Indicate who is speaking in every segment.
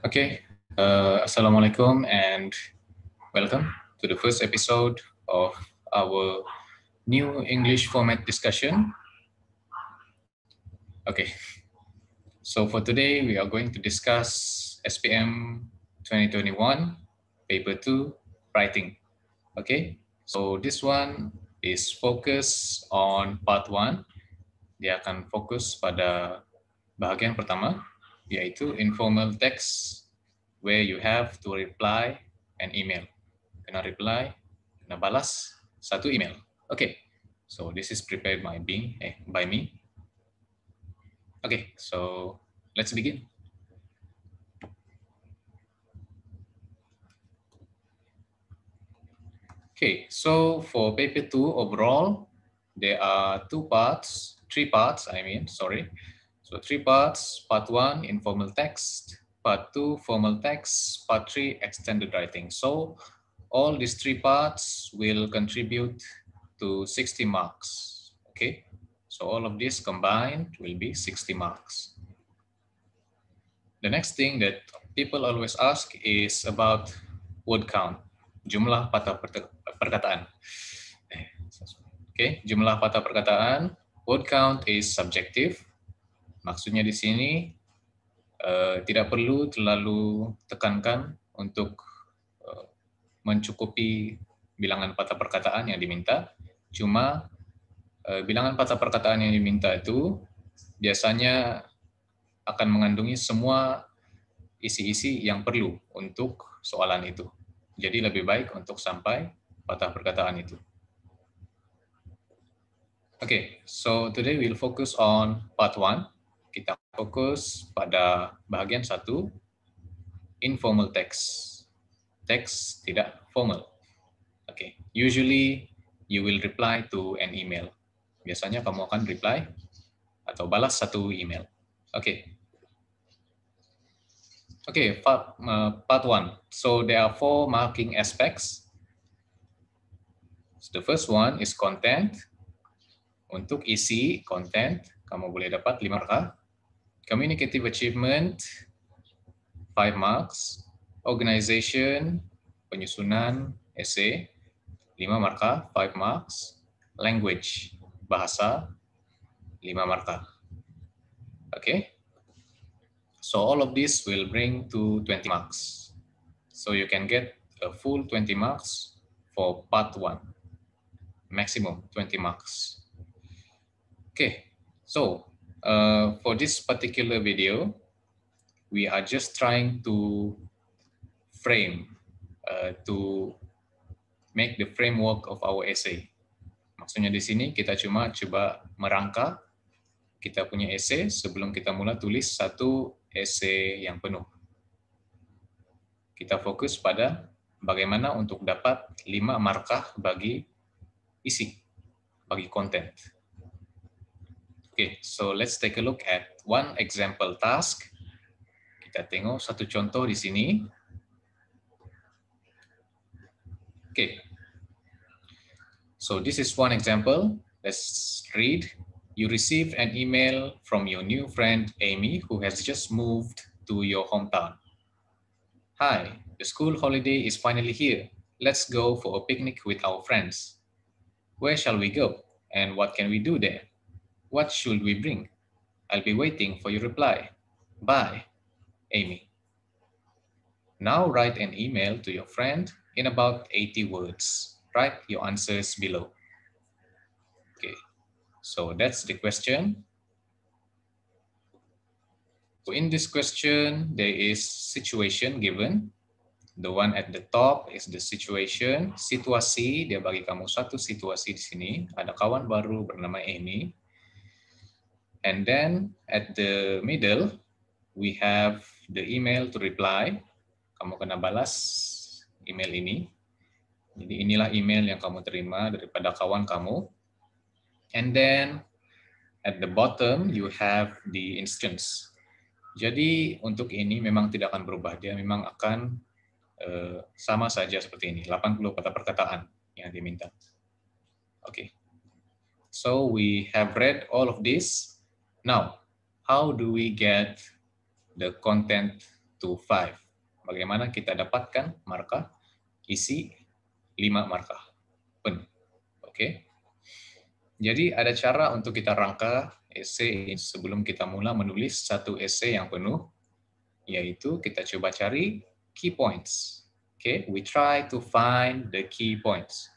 Speaker 1: Okay, uh, Assalamualaikum and welcome to the first episode of our new English format discussion. Okay, so for today we are going to discuss SPM 2021, paper 2, writing. Okay, so this one is focus on part 1. Dia akan fokus pada bahagian pertama yaitu informal text where you have to reply an email. Kena reply, kena balas satu email. Okay, so this is prepared by being eh, by me. Okay, so let's begin. Okay, so for paper two overall, there are two parts, three parts, I mean, sorry. So three parts, part one, informal text, part two, formal text, part three, extended writing. So all these three parts will contribute to 60 marks, okay? So all of this combined will be 60 marks. The next thing that people always ask is about word count, jumlah patah perkataan. Eh, okay, jumlah patah perkataan, word count is subjective Maksudnya di sini uh, tidak perlu terlalu tekankan untuk uh, mencukupi bilangan patah perkataan yang diminta. Cuma uh, bilangan patah perkataan yang diminta itu biasanya akan mengandungi semua isi-isi yang perlu untuk soalan itu. Jadi lebih baik untuk sampai patah perkataan itu. Okay, so today we'll focus on part one, kita fokus pada bagian satu, informal text. Text tidak formal. Oke, okay. usually you will reply to an email. Biasanya kamu akan reply atau balas satu email. Oke. Okay. Oke, okay, part, uh, part one. So there are four marking aspects. So the first one is content. Untuk isi content, kamu boleh dapat 5 markah. Communicative achievement, 5 marks. Organization, penyusunan, essay, 5 markah, 5 marks. Language, bahasa, 5 markah. Okay. So all of this will bring to 20 marks. So you can get a full 20 marks for part one, maximum 20 marks. Okay, so Uh, for this particular video, we are just trying to frame, uh, to make the framework of our essay. Maksudnya di sini kita cuma coba merangka kita punya essay sebelum kita mula tulis satu essay yang penuh. Kita fokus pada bagaimana untuk dapat lima markah bagi isi, bagi konten. Okay, so let's take a look at one example task. Kita tengok satu contoh di sini. Okay. So this is one example. Let's read. You receive an email from your new friend, Amy, who has just moved to your hometown. Hi, the school holiday is finally here. Let's go for a picnic with our friends. Where shall we go? And what can we do there? What should we bring? I'll be waiting for your reply. Bye, Amy. Now write an email to your friend in about 80 words. Write your answers below. Okay, so that's the question. So in this question, there is situation given. The one at the top is the situation. Situasi, dia bagi kamu satu situasi di sini. Ada kawan baru bernama Amy. And then at the middle, we have the email to reply. Kamu kena balas email ini. Jadi inilah email yang kamu terima daripada kawan kamu. And then at the bottom, you have the instance. Jadi untuk ini memang tidak akan berubah. Dia memang akan uh, sama saja seperti ini. 80 kata perkataan yang diminta. Oke. Okay. So we have read all of this. Now, how do we get the content to 5? Bagaimana kita dapatkan markah isi 5 markah penuh. Oke. Okay? Jadi ada cara untuk kita rangka esai sebelum kita mula menulis satu esai yang penuh, yaitu kita coba cari key points. Okay, we try to find the key points.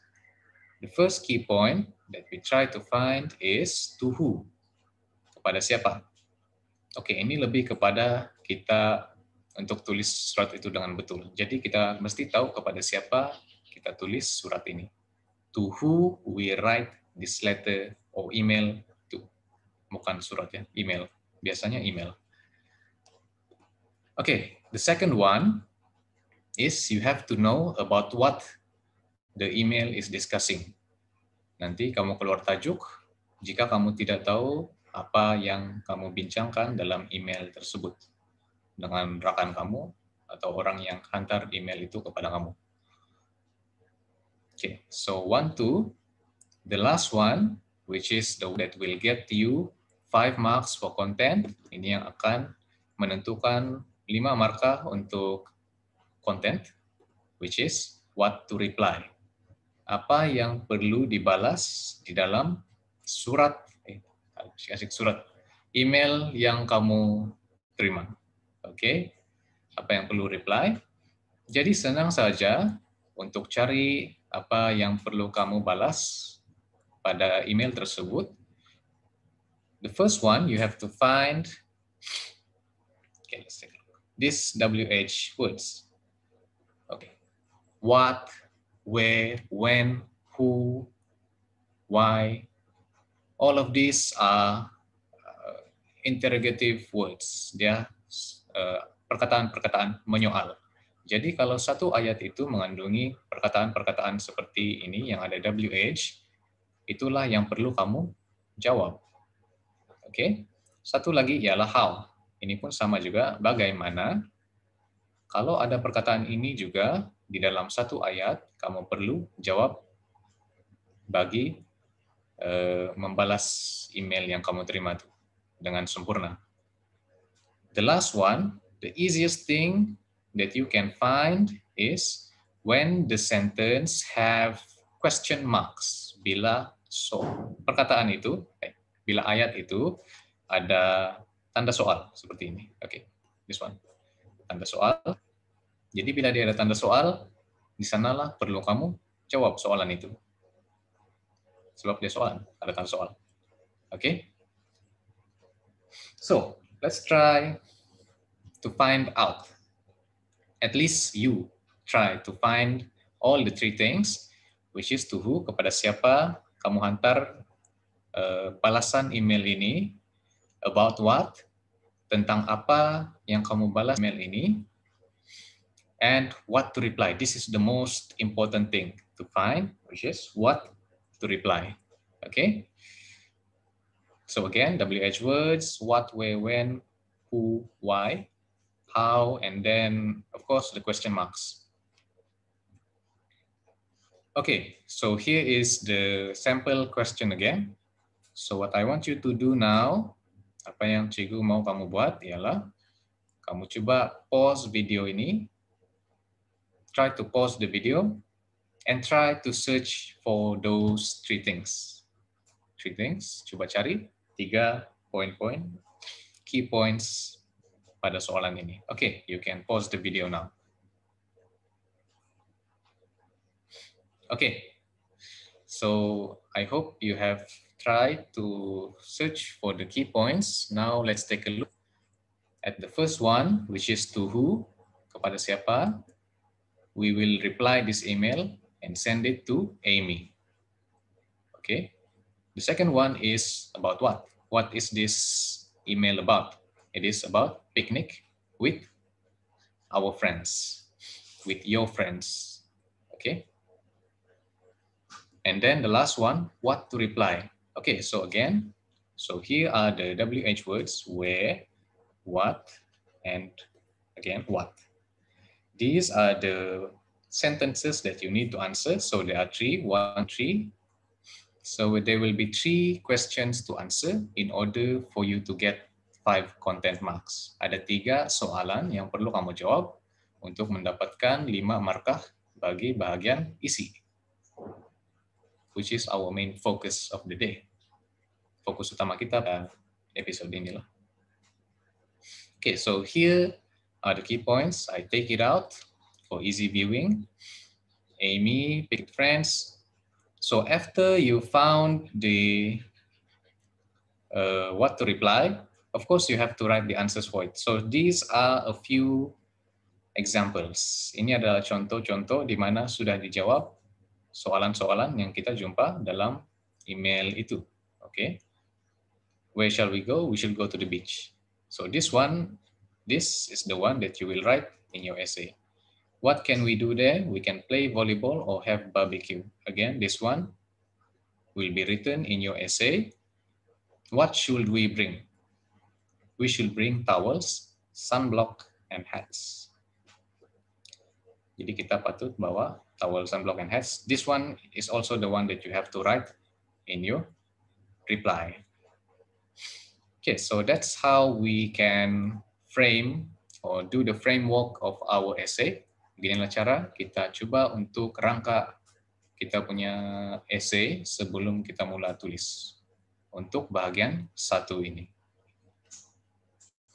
Speaker 1: The first key point that we try to find is to who kepada siapa? Oke, ini lebih kepada kita untuk tulis surat itu dengan betul. Jadi kita mesti tahu kepada siapa kita tulis surat ini. To who we write this letter or email to. Bukan surat ya, email. Biasanya email. Oke, okay, the second one is you have to know about what the email is discussing. Nanti kamu keluar tajuk, jika kamu tidak tahu apa yang kamu bincangkan dalam email tersebut dengan rekan kamu atau orang yang hantar email itu kepada kamu. Okay, so one, two. The last one, which is the that will get you five marks for content. Ini yang akan menentukan lima markah untuk content, which is what to reply. Apa yang perlu dibalas di dalam surat kasih surat email yang kamu terima. Oke, okay? apa yang perlu reply? Jadi senang saja untuk cari apa yang perlu kamu balas pada email tersebut. The first one you have to find. Okay, let's take a look. This WH words. Okay. What, where, when, who, why, all of these are uh, interrogative words, ya perkataan-perkataan menyoal. Jadi kalau satu ayat itu mengandungi perkataan-perkataan seperti ini yang ada WH, itulah yang perlu kamu jawab. Oke. Okay? Satu lagi ialah how. Ini pun sama juga bagaimana. Kalau ada perkataan ini juga di dalam satu ayat, kamu perlu jawab bagi Eh, membalas email yang kamu terima itu dengan sempurna. The last one, the easiest thing that you can find is when the sentence have question marks. Bila so perkataan itu, eh, bila ayat itu ada tanda soal seperti ini. Oke, okay, this one. Tanda soal. Jadi bila dia ada tanda soal, di sanalah perlu kamu jawab soalan itu dia soal soalan, catatan soal. Oke? Okay? So, let's try to find out. At least you try to find all the three things, which is to who, kepada siapa kamu hantar uh, balasan email ini, about what, tentang apa yang kamu balas email ini, and what to reply. This is the most important thing to find, which is what to reply. Okay. So again, WH words, what, where, when, who, why, how, and then, of course, the question marks. Okay, so here is the sample question again. So what I want you to do now, apa yang cikgu mau kamu buat ialah, kamu cuba pause video ini, try to pause the video, and try to search for those three things. Three things, coba cari tiga point key points pada soalan ini. Okay, you can pause the video now. Okay, so I hope you have tried to search for the key points. Now let's take a look at the first one, which is to who, kepada siapa. We will reply this email and send it to Amy. Okay. The second one is about what? What is this email about? It is about picnic with our friends, with your friends. Okay. And then the last one, what to reply. Okay, so again, so here are the WH words where, what, and again, what. These are the sentences that you need to answer. So there are three, one, three. So there will be three questions to answer in order for you to get five content marks. Ada tiga soalan yang perlu kamu jawab untuk mendapatkan lima markah bagi bagian isi, which is our main focus of the day. Fokus utama kita pada episode inilah. Okay, so here are the key points. I take it out. for easy viewing. Amy big friends. So after you found the uh, what to reply, of course you have to write the answers for it. So these are a few examples. Ini adalah contoh-contoh di mana sudah dijawab soalan-soalan yang kita jumpa dalam email itu. Okay. Where shall we go? We should go to the beach. So this one, this is the one that you will write in your essay. What can we do there? We can play volleyball or have barbecue. Again, this one will be written in your essay. What should we bring? We should bring towels, sunblock, and hats. Jadi kita patut bawa towel, sunblock, and hats. This one is also the one that you have to write in your reply. Okay, so that's how we can frame or do the framework of our essay. beginilah cara kita coba untuk rangka kita punya essay sebelum kita mula tulis untuk bahagian satu ini.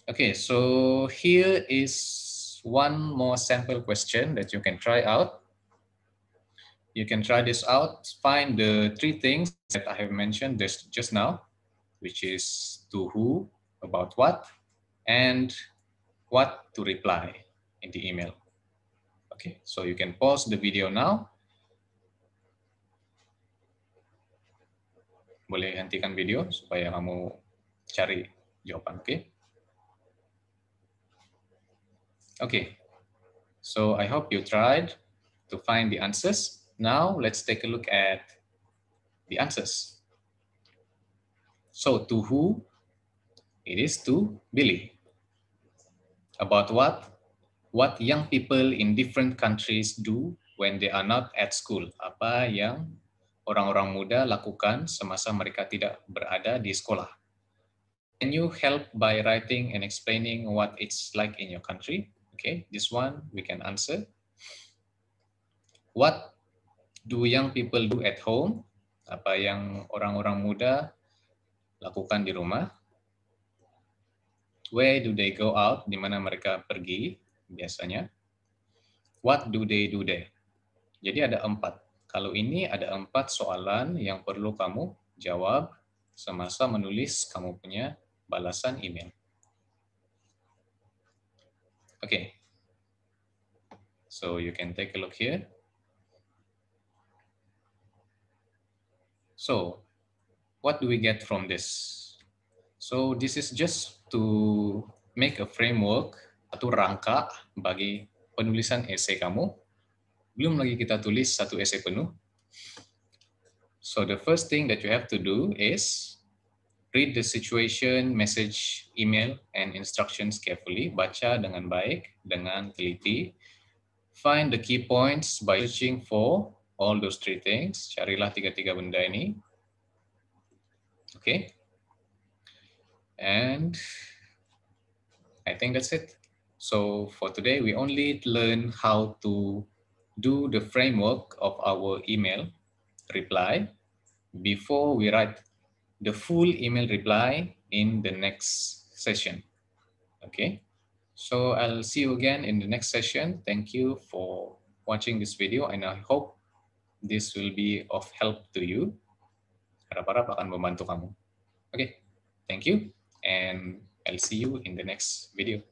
Speaker 1: Okay, so here is one more sample question that you can try out. You can try this out, find the three things that I have mentioned this just now, which is to who, about what, and what to reply in the email. Okay, so you can pause the video now. Boleh hentikan video supaya kamu cari jawaban, oke? Okay? Okay, so I hope you tried to find the answers. Now let's take a look at the answers. So to who? It is to Billy. About what? what young people in different countries do when they are not at school. Apa yang orang-orang muda lakukan semasa mereka tidak berada di sekolah. Can you help by writing and explaining what it's like in your country? Okay, this one we can answer. What do young people do at home? Apa yang orang-orang muda lakukan di rumah? Where do they go out? Di mana mereka pergi? biasanya. What do they do there? Jadi ada empat. Kalau ini ada empat soalan yang perlu kamu jawab semasa menulis kamu punya balasan email. Okay. So you can take a look here. So what do we get from this? So this is just to make a framework satu rangka bagi penulisan esai kamu. Belum lagi kita tulis satu esai penuh. So the first thing that you have to do is read the situation, message, email, and instructions carefully. Baca dengan baik, dengan teliti. Find the key points by searching for all those three things. Carilah tiga-tiga benda ini. Okay. And I think that's it. So for today, we only learn how to do the framework of our email reply before we write the full email reply in the next session. Okay, so I'll see you again in the next session. Thank you for watching this video and I hope this will be of help to you. Harap-harap akan membantu kamu. Okay, thank you and I'll see you in the next video.